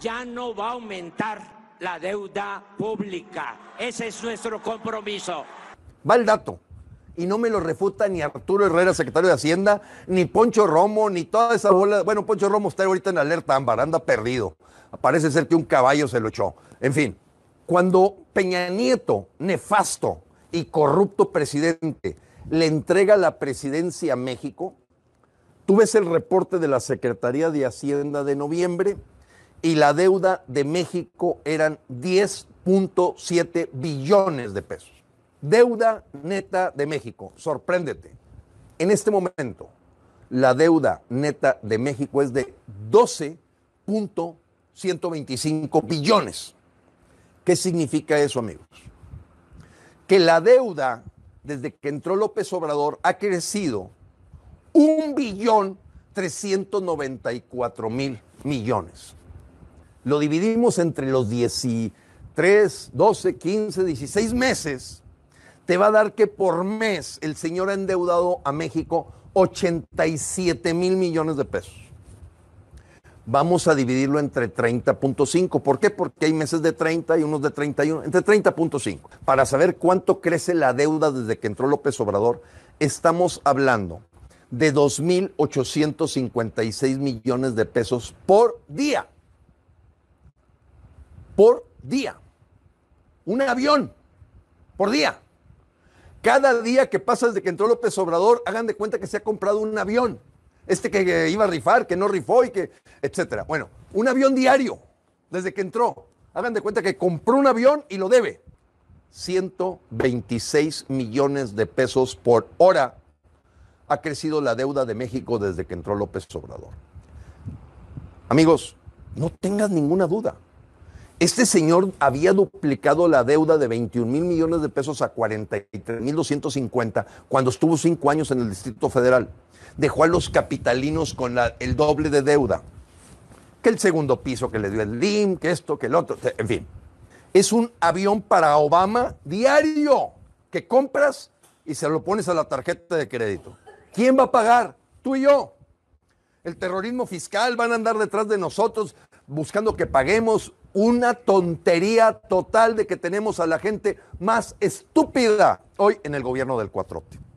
ya no va a aumentar la deuda pública. Ese es nuestro compromiso. Va el dato. Y no me lo refuta ni Arturo Herrera, secretario de Hacienda, ni Poncho Romo, ni todas esa bola. Bueno, Poncho Romo está ahorita en alerta ámbar, anda perdido. Parece ser que un caballo se lo echó. En fin, cuando Peña Nieto, nefasto y corrupto presidente, le entrega la presidencia a México, tú ves el reporte de la Secretaría de Hacienda de noviembre y la deuda de México eran 10.7 billones de pesos. Deuda neta de México, sorpréndete. En este momento, la deuda neta de México es de 12.125 billones. ¿Qué significa eso, amigos? Que la deuda, desde que entró López Obrador, ha crecido un billón 394 mil millones lo dividimos entre los 13, 12, 15, 16 meses, te va a dar que por mes el señor ha endeudado a México 87 mil millones de pesos. Vamos a dividirlo entre 30.5. ¿Por qué? Porque hay meses de 30 y unos de 31, entre 30.5. Para saber cuánto crece la deuda desde que entró López Obrador, estamos hablando de 2.856 millones de pesos por día por día. Un avión por día. Cada día que pasa desde que entró López Obrador, hagan de cuenta que se ha comprado un avión. Este que iba a rifar, que no rifó y que, etcétera. Bueno, un avión diario desde que entró. Hagan de cuenta que compró un avión y lo debe. 126 millones de pesos por hora ha crecido la deuda de México desde que entró López Obrador. Amigos, no tengan ninguna duda. Este señor había duplicado la deuda de 21 mil millones de pesos a 43 mil 250 cuando estuvo cinco años en el Distrito Federal. Dejó a los capitalinos con el doble de deuda. Que el segundo piso que le dio el DIM, que esto, que el otro, en fin. Es un avión para Obama diario que compras y se lo pones a la tarjeta de crédito. ¿Quién va a pagar? Tú y yo. El terrorismo fiscal van a andar detrás de nosotros buscando que paguemos una tontería total de que tenemos a la gente más estúpida hoy en el gobierno del cuatrote.